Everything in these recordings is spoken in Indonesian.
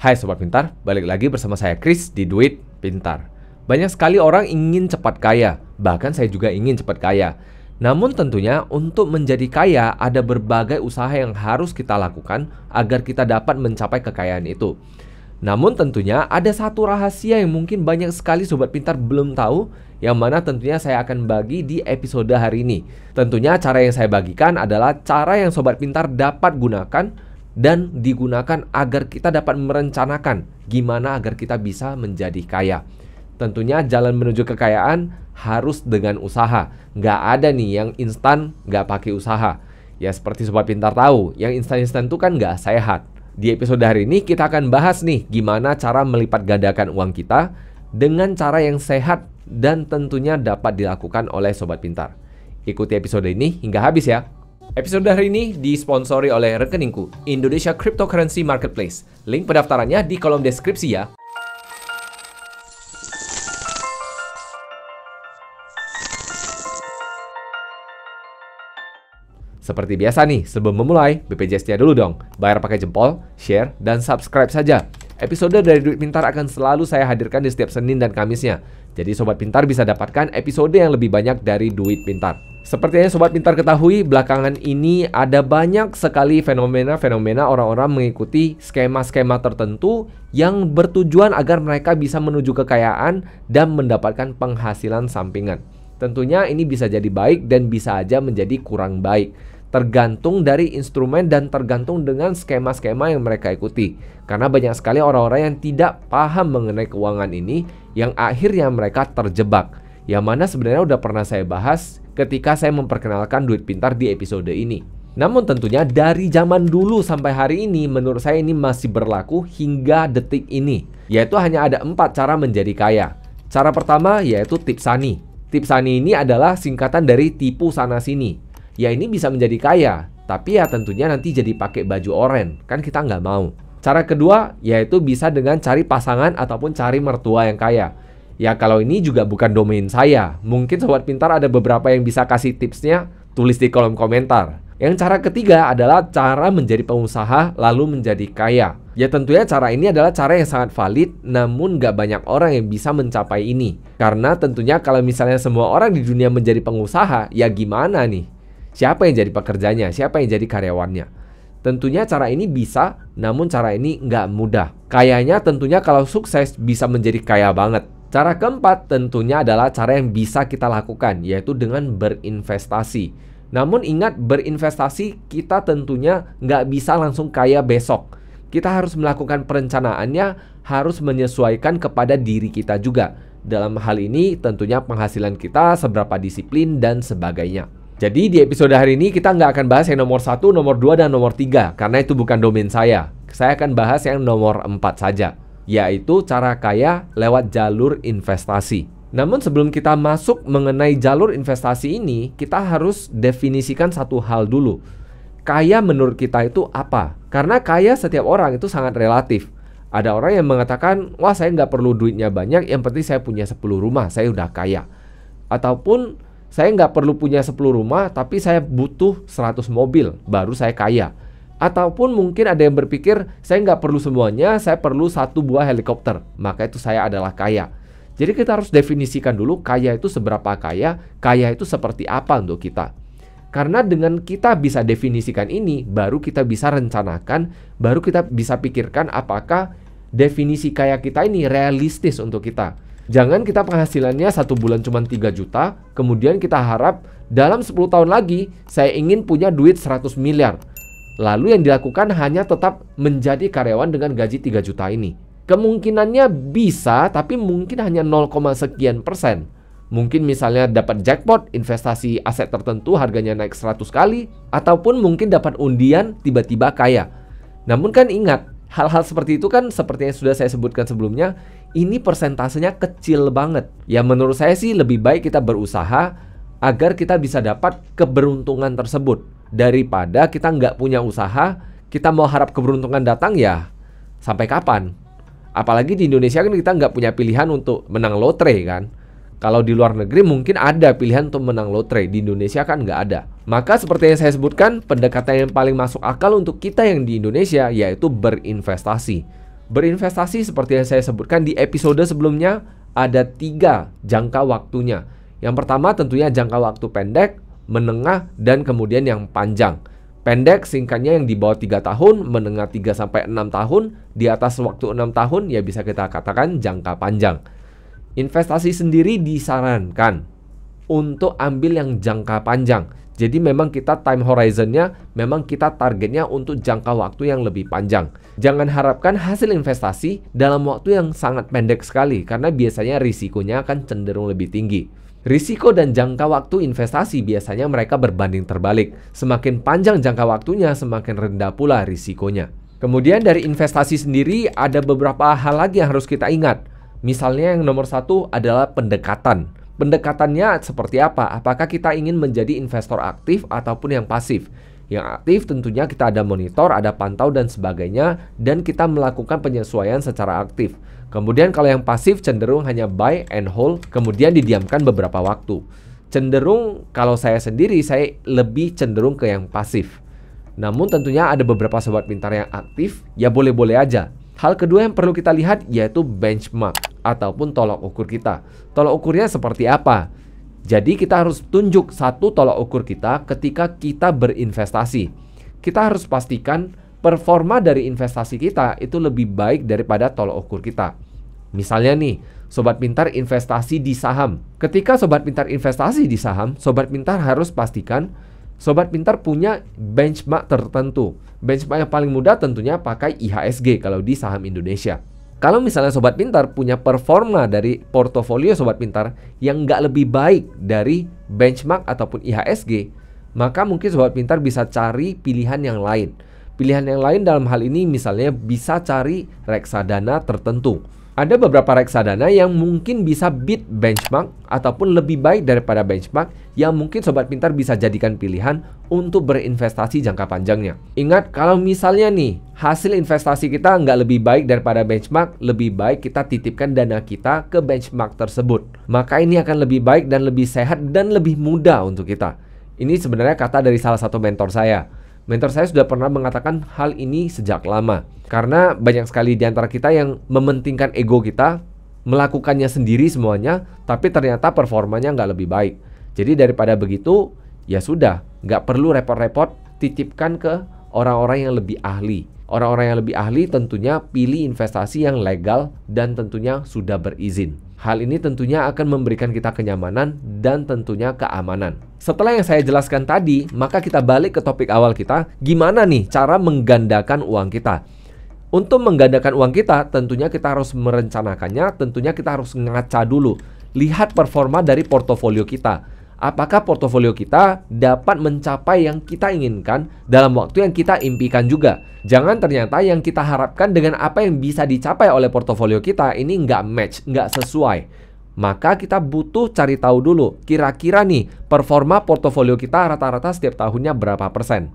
Hai Sobat Pintar, balik lagi bersama saya Chris di Duit Pintar. Banyak sekali orang ingin cepat kaya, bahkan saya juga ingin cepat kaya. Namun tentunya untuk menjadi kaya ada berbagai usaha yang harus kita lakukan agar kita dapat mencapai kekayaan itu. Namun tentunya ada satu rahasia yang mungkin banyak sekali Sobat Pintar belum tahu yang mana tentunya saya akan bagi di episode hari ini. Tentunya cara yang saya bagikan adalah cara yang Sobat Pintar dapat gunakan dan digunakan agar kita dapat merencanakan gimana agar kita bisa menjadi kaya. Tentunya jalan menuju kekayaan harus dengan usaha. Nggak ada nih yang instan nggak pakai usaha. Ya seperti Sobat Pintar tahu, yang instan-instan itu kan nggak sehat. Di episode hari ini kita akan bahas nih gimana cara melipat gandakan uang kita dengan cara yang sehat dan tentunya dapat dilakukan oleh Sobat Pintar. Ikuti episode ini hingga habis ya. Episode hari ini disponsori oleh rekeningku, Indonesia Cryptocurrency Marketplace. Link pendaftarannya di kolom deskripsi ya. Seperti biasa nih, sebelum memulai, BPJS-nya dulu dong. Bayar pakai jempol, share, dan subscribe saja. Episode dari Duit Pintar akan selalu saya hadirkan di setiap Senin dan Kamisnya. Jadi Sobat Pintar bisa dapatkan episode yang lebih banyak dari Duit Pintar. Seperti yang sobat pintar ketahui, belakangan ini ada banyak sekali fenomena-fenomena orang-orang mengikuti skema-skema tertentu yang bertujuan agar mereka bisa menuju kekayaan dan mendapatkan penghasilan sampingan. Tentunya ini bisa jadi baik dan bisa aja menjadi kurang baik, tergantung dari instrumen dan tergantung dengan skema-skema yang mereka ikuti. Karena banyak sekali orang-orang yang tidak paham mengenai keuangan ini yang akhirnya mereka terjebak. Yang mana sebenarnya udah pernah saya bahas ketika saya memperkenalkan duit pintar di episode ini. Namun tentunya dari zaman dulu sampai hari ini menurut saya ini masih berlaku hingga detik ini. Yaitu hanya ada empat cara menjadi kaya. Cara pertama yaitu tipsani. Tipsani ini adalah singkatan dari tipu sana sini. Ya ini bisa menjadi kaya, tapi ya tentunya nanti jadi pakai baju oren, kan kita nggak mau. Cara kedua yaitu bisa dengan cari pasangan ataupun cari mertua yang kaya. Ya kalau ini juga bukan domain saya. Mungkin sobat pintar ada beberapa yang bisa kasih tipsnya, tulis di kolom komentar. Yang cara ketiga adalah cara menjadi pengusaha lalu menjadi kaya. Ya tentunya cara ini adalah cara yang sangat valid namun gak banyak orang yang bisa mencapai ini. Karena tentunya kalau misalnya semua orang di dunia menjadi pengusaha ya gimana nih? Siapa yang jadi pekerjanya? Siapa yang jadi karyawannya? Tentunya cara ini bisa, namun cara ini nggak mudah. Kayaknya tentunya kalau sukses bisa menjadi kaya banget. Cara keempat tentunya adalah cara yang bisa kita lakukan, yaitu dengan berinvestasi. Namun ingat, berinvestasi kita tentunya nggak bisa langsung kaya besok. Kita harus melakukan perencanaannya, harus menyesuaikan kepada diri kita juga. Dalam hal ini tentunya penghasilan kita, seberapa disiplin, dan sebagainya. Jadi di episode hari ini kita nggak akan bahas yang nomor satu, nomor 2, dan nomor 3 karena itu bukan domain saya. Saya akan bahas yang nomor 4 saja yaitu cara kaya lewat jalur investasi. Namun sebelum kita masuk mengenai jalur investasi ini, kita harus definisikan satu hal dulu. Kaya menurut kita itu apa? Karena kaya setiap orang itu sangat relatif. Ada orang yang mengatakan, wah saya nggak perlu duitnya banyak, yang penting saya punya 10 rumah, saya udah kaya. Ataupun saya nggak perlu punya 10 rumah, tapi saya butuh 100 mobil, baru saya kaya. Ataupun mungkin ada yang berpikir, saya nggak perlu semuanya, saya perlu satu buah helikopter. Maka itu saya adalah kaya. Jadi kita harus definisikan dulu kaya itu seberapa kaya, kaya itu seperti apa untuk kita. Karena dengan kita bisa definisikan ini, baru kita bisa rencanakan, baru kita bisa pikirkan apakah definisi kaya kita ini realistis untuk kita. Jangan kita penghasilannya satu bulan cuma 3 juta, kemudian kita harap dalam 10 tahun lagi saya ingin punya duit 100 miliar Lalu yang dilakukan hanya tetap menjadi karyawan dengan gaji 3 juta ini. Kemungkinannya bisa, tapi mungkin hanya 0, sekian persen. Mungkin misalnya dapat jackpot, investasi aset tertentu harganya naik 100 kali, ataupun mungkin dapat undian tiba-tiba kaya. Namun kan ingat, hal-hal seperti itu kan seperti yang sudah saya sebutkan sebelumnya, ini persentasenya kecil banget. Ya menurut saya sih lebih baik kita berusaha agar kita bisa dapat keberuntungan tersebut daripada kita nggak punya usaha, kita mau harap keberuntungan datang ya sampai kapan? Apalagi di Indonesia kan kita nggak punya pilihan untuk menang lotre kan. Kalau di luar negeri mungkin ada pilihan untuk menang lotre, di Indonesia kan nggak ada. Maka seperti yang saya sebutkan, pendekatan yang paling masuk akal untuk kita yang di Indonesia yaitu berinvestasi. Berinvestasi seperti yang saya sebutkan di episode sebelumnya ada tiga jangka waktunya. Yang pertama tentunya jangka waktu pendek, menengah, dan kemudian yang panjang. Pendek singkatnya yang di bawah 3 tahun, menengah 3 sampai 6 tahun, di atas waktu 6 tahun ya bisa kita katakan jangka panjang. Investasi sendiri disarankan untuk ambil yang jangka panjang. Jadi memang kita time horizonnya, memang kita targetnya untuk jangka waktu yang lebih panjang. Jangan harapkan hasil investasi dalam waktu yang sangat pendek sekali karena biasanya risikonya akan cenderung lebih tinggi. Risiko dan jangka waktu investasi biasanya mereka berbanding terbalik. Semakin panjang jangka waktunya, semakin rendah pula risikonya. Kemudian dari investasi sendiri ada beberapa hal lagi yang harus kita ingat. Misalnya yang nomor satu adalah pendekatan. Pendekatannya seperti apa? Apakah kita ingin menjadi investor aktif ataupun yang pasif? Yang aktif tentunya kita ada monitor, ada pantau dan sebagainya dan kita melakukan penyesuaian secara aktif. Kemudian kalau yang pasif cenderung hanya buy and hold, kemudian didiamkan beberapa waktu. Cenderung kalau saya sendiri saya lebih cenderung ke yang pasif. Namun tentunya ada beberapa sobat pintar yang aktif, ya boleh-boleh aja. Hal kedua yang perlu kita lihat yaitu benchmark ataupun tolak ukur kita. Tolak ukurnya seperti apa? Jadi kita harus tunjuk satu tolak ukur kita ketika kita berinvestasi. Kita harus pastikan performa dari investasi kita itu lebih baik daripada tolok ukur kita. Misalnya nih, sobat pintar investasi di saham. Ketika sobat pintar investasi di saham, sobat pintar harus pastikan sobat pintar punya benchmark tertentu. Benchmark yang paling mudah tentunya pakai IHSG kalau di saham Indonesia. Kalau misalnya sobat pintar punya performa dari portofolio sobat pintar yang nggak lebih baik dari benchmark ataupun IHSG, maka mungkin sobat pintar bisa cari pilihan yang lain Pilihan yang lain dalam hal ini misalnya bisa cari reksadana tertentu. Ada beberapa reksadana yang mungkin bisa beat benchmark ataupun lebih baik daripada benchmark yang mungkin sobat pintar bisa jadikan pilihan untuk berinvestasi jangka panjangnya. Ingat kalau misalnya nih hasil investasi kita nggak lebih baik daripada benchmark, lebih baik kita titipkan dana kita ke benchmark tersebut. Maka ini akan lebih baik dan lebih sehat dan lebih mudah untuk kita. Ini sebenarnya kata dari salah satu mentor saya Mentor saya sudah pernah mengatakan hal ini sejak lama. Karena banyak sekali di antara kita yang mementingkan ego kita, melakukannya sendiri semuanya, tapi ternyata performanya nggak lebih baik. Jadi daripada begitu, ya sudah, nggak perlu repot-repot titipkan ke orang-orang yang lebih ahli. Orang-orang yang lebih ahli tentunya pilih investasi yang legal dan tentunya sudah berizin. Hal ini tentunya akan memberikan kita kenyamanan dan tentunya keamanan. Setelah yang saya jelaskan tadi, maka kita balik ke topik awal kita, gimana nih cara menggandakan uang kita. Untuk menggandakan uang kita, tentunya kita harus merencanakannya, tentunya kita harus ngaca dulu. Lihat performa dari portofolio kita apakah portofolio kita dapat mencapai yang kita inginkan dalam waktu yang kita impikan juga. Jangan ternyata yang kita harapkan dengan apa yang bisa dicapai oleh portofolio kita ini nggak match, nggak sesuai. Maka kita butuh cari tahu dulu, kira-kira nih performa portofolio kita rata-rata setiap tahunnya berapa persen.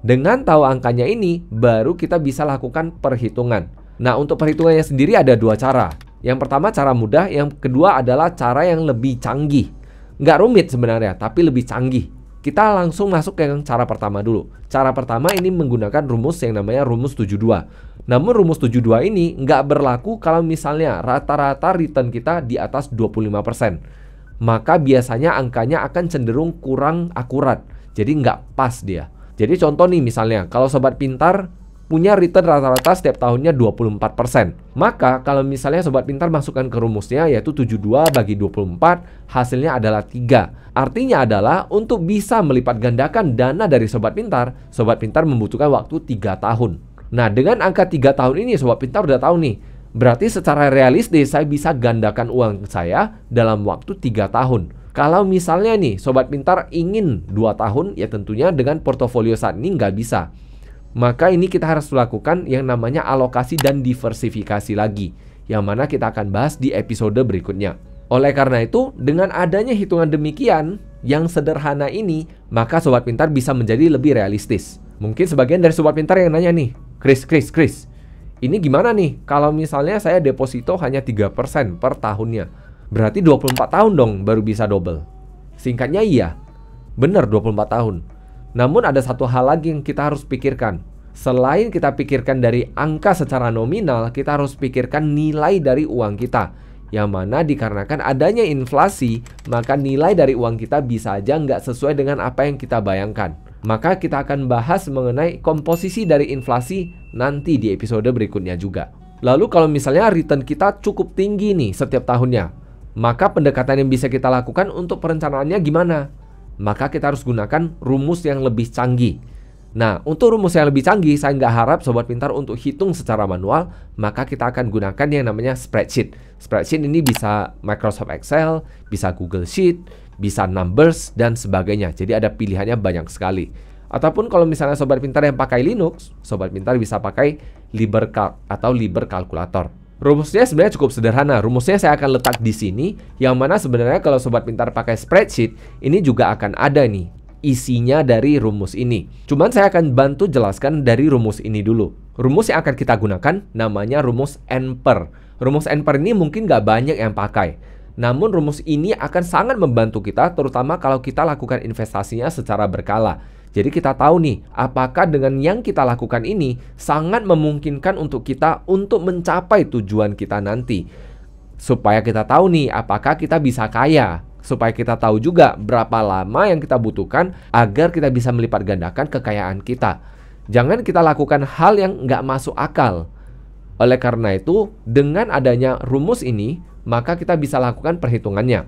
Dengan tahu angkanya ini, baru kita bisa lakukan perhitungan. Nah, untuk perhitungannya sendiri ada dua cara. Yang pertama cara mudah, yang kedua adalah cara yang lebih canggih nggak rumit sebenarnya, tapi lebih canggih. Kita langsung masuk ke yang cara pertama dulu. Cara pertama ini menggunakan rumus yang namanya rumus 72. Namun rumus 72 ini nggak berlaku kalau misalnya rata-rata return kita di atas 25%. Maka biasanya angkanya akan cenderung kurang akurat. Jadi nggak pas dia. Jadi contoh nih misalnya, kalau sobat pintar punya return rata-rata setiap tahunnya 24%. Maka kalau misalnya sobat pintar masukkan ke rumusnya yaitu 72 bagi 24, hasilnya adalah 3. Artinya adalah untuk bisa melipat gandakan dana dari sobat pintar, sobat pintar membutuhkan waktu 3 tahun. Nah, dengan angka 3 tahun ini sobat pintar udah tahu nih Berarti secara realistis saya bisa gandakan uang saya dalam waktu 3 tahun. Kalau misalnya nih sobat pintar ingin 2 tahun ya tentunya dengan portofolio saat ini nggak bisa. Maka ini kita harus lakukan yang namanya alokasi dan diversifikasi lagi, yang mana kita akan bahas di episode berikutnya. Oleh karena itu, dengan adanya hitungan demikian yang sederhana ini, maka sobat pintar bisa menjadi lebih realistis. Mungkin sebagian dari sobat pintar yang nanya nih, Chris, Chris, Chris, ini gimana nih kalau misalnya saya deposito hanya 3% per tahunnya? Berarti 24 tahun dong baru bisa double. Singkatnya iya, bener 24 tahun. Namun ada satu hal lagi yang kita harus pikirkan. Selain kita pikirkan dari angka secara nominal, kita harus pikirkan nilai dari uang kita. Yang mana dikarenakan adanya inflasi, maka nilai dari uang kita bisa aja nggak sesuai dengan apa yang kita bayangkan. Maka kita akan bahas mengenai komposisi dari inflasi nanti di episode berikutnya juga. Lalu kalau misalnya return kita cukup tinggi nih setiap tahunnya, maka pendekatan yang bisa kita lakukan untuk perencanaannya gimana? maka kita harus gunakan rumus yang lebih canggih. Nah, untuk rumus yang lebih canggih, saya nggak harap sobat pintar untuk hitung secara manual, maka kita akan gunakan yang namanya spreadsheet. Spreadsheet ini bisa Microsoft Excel, bisa Google Sheet, bisa Numbers, dan sebagainya. Jadi ada pilihannya banyak sekali. Ataupun kalau misalnya sobat pintar yang pakai Linux, sobat pintar bisa pakai Libercalc atau Libercalculator. Rumusnya sebenarnya cukup sederhana. Rumusnya saya akan letak di sini, yang mana sebenarnya kalau sobat pintar pakai spreadsheet, ini juga akan ada nih isinya dari rumus ini. Cuman saya akan bantu jelaskan dari rumus ini dulu. Rumus yang akan kita gunakan namanya rumus N-per. Rumus N-per ini mungkin nggak banyak yang pakai. Namun rumus ini akan sangat membantu kita terutama kalau kita lakukan investasinya secara berkala. Jadi kita tahu nih, apakah dengan yang kita lakukan ini sangat memungkinkan untuk kita untuk mencapai tujuan kita nanti. Supaya kita tahu nih, apakah kita bisa kaya. Supaya kita tahu juga berapa lama yang kita butuhkan agar kita bisa melipat gandakan kekayaan kita. Jangan kita lakukan hal yang nggak masuk akal. Oleh karena itu, dengan adanya rumus ini, maka kita bisa lakukan perhitungannya.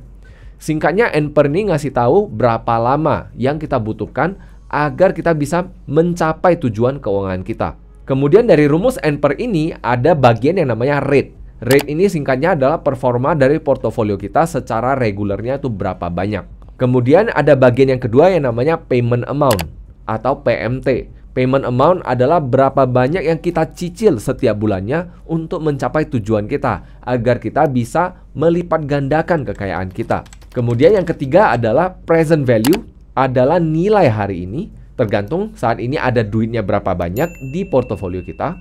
Singkatnya, per ini ngasih tahu berapa lama yang kita butuhkan agar kita bisa mencapai tujuan keuangan kita. Kemudian dari rumus N per ini ada bagian yang namanya rate. Rate ini singkatnya adalah performa dari portofolio kita secara regulernya itu berapa banyak. Kemudian ada bagian yang kedua yang namanya payment amount atau PMT. Payment amount adalah berapa banyak yang kita cicil setiap bulannya untuk mencapai tujuan kita agar kita bisa melipat gandakan kekayaan kita. Kemudian yang ketiga adalah present value adalah nilai hari ini tergantung saat ini ada duitnya berapa banyak di portofolio kita.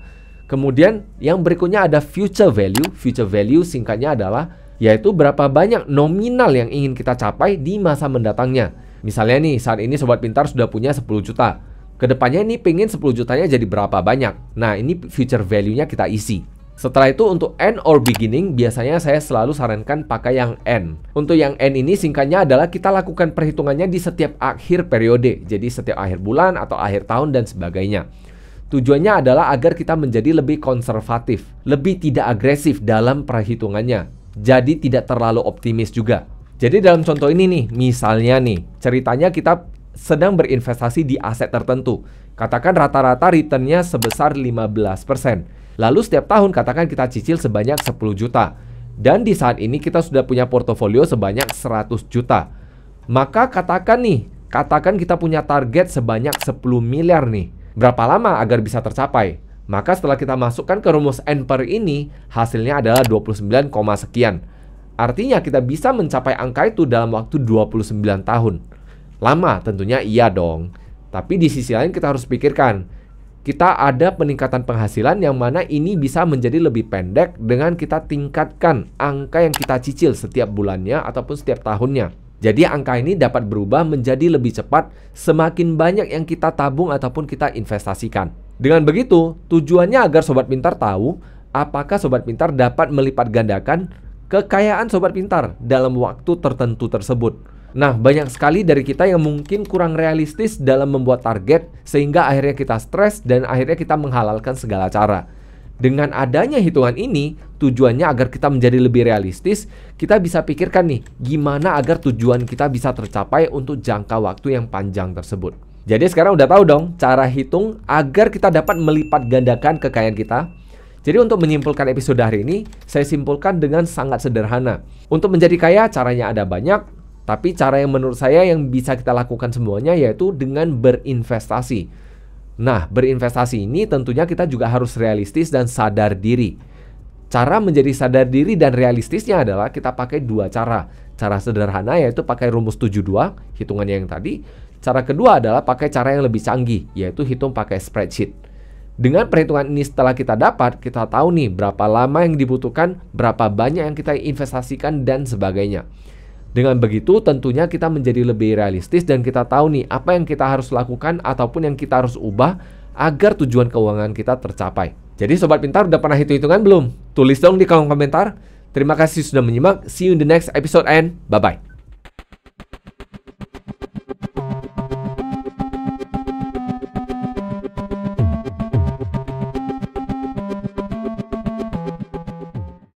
Kemudian yang berikutnya ada future value. Future value singkatnya adalah yaitu berapa banyak nominal yang ingin kita capai di masa mendatangnya. Misalnya nih, saat ini sobat pintar sudah punya 10 juta. Kedepannya ini pengen 10 jutanya jadi berapa banyak. Nah, ini future value-nya kita isi. Setelah itu untuk end or beginning biasanya saya selalu sarankan pakai yang end. Untuk yang end ini singkatnya adalah kita lakukan perhitungannya di setiap akhir periode. Jadi setiap akhir bulan atau akhir tahun dan sebagainya. Tujuannya adalah agar kita menjadi lebih konservatif, lebih tidak agresif dalam perhitungannya. Jadi tidak terlalu optimis juga. Jadi dalam contoh ini nih, misalnya nih, ceritanya kita sedang berinvestasi di aset tertentu. Katakan rata-rata returnnya sebesar 15%. Lalu setiap tahun katakan kita cicil sebanyak 10 juta. Dan di saat ini kita sudah punya portofolio sebanyak 100 juta. Maka katakan nih, katakan kita punya target sebanyak 10 miliar nih. Berapa lama agar bisa tercapai? Maka setelah kita masukkan ke rumus N per ini, hasilnya adalah 29, sekian. Artinya kita bisa mencapai angka itu dalam waktu 29 tahun. Lama tentunya iya dong. Tapi di sisi lain kita harus pikirkan, kita ada peningkatan penghasilan yang mana ini bisa menjadi lebih pendek dengan kita tingkatkan angka yang kita cicil setiap bulannya ataupun setiap tahunnya. Jadi angka ini dapat berubah menjadi lebih cepat semakin banyak yang kita tabung ataupun kita investasikan. Dengan begitu, tujuannya agar sobat pintar tahu apakah sobat pintar dapat melipat gandakan kekayaan sobat pintar dalam waktu tertentu tersebut. Nah, banyak sekali dari kita yang mungkin kurang realistis dalam membuat target, sehingga akhirnya kita stres dan akhirnya kita menghalalkan segala cara. Dengan adanya hitungan ini, tujuannya agar kita menjadi lebih realistis, kita bisa pikirkan nih, gimana agar tujuan kita bisa tercapai untuk jangka waktu yang panjang tersebut. Jadi sekarang udah tahu dong cara hitung agar kita dapat melipat gandakan kekayaan kita, jadi untuk menyimpulkan episode hari ini, saya simpulkan dengan sangat sederhana. Untuk menjadi kaya caranya ada banyak, tapi cara yang menurut saya yang bisa kita lakukan semuanya yaitu dengan berinvestasi. Nah, berinvestasi ini tentunya kita juga harus realistis dan sadar diri. Cara menjadi sadar diri dan realistisnya adalah kita pakai dua cara. Cara sederhana yaitu pakai rumus 72, hitungannya yang tadi. Cara kedua adalah pakai cara yang lebih canggih, yaitu hitung pakai spreadsheet. Dengan perhitungan ini setelah kita dapat, kita tahu nih berapa lama yang dibutuhkan, berapa banyak yang kita investasikan, dan sebagainya. Dengan begitu, tentunya kita menjadi lebih realistis dan kita tahu nih apa yang kita harus lakukan ataupun yang kita harus ubah agar tujuan keuangan kita tercapai. Jadi sobat pintar udah pernah hitung-hitungan belum? Tulis dong di kolom komentar. Terima kasih sudah menyimak. See you in the next episode and bye-bye.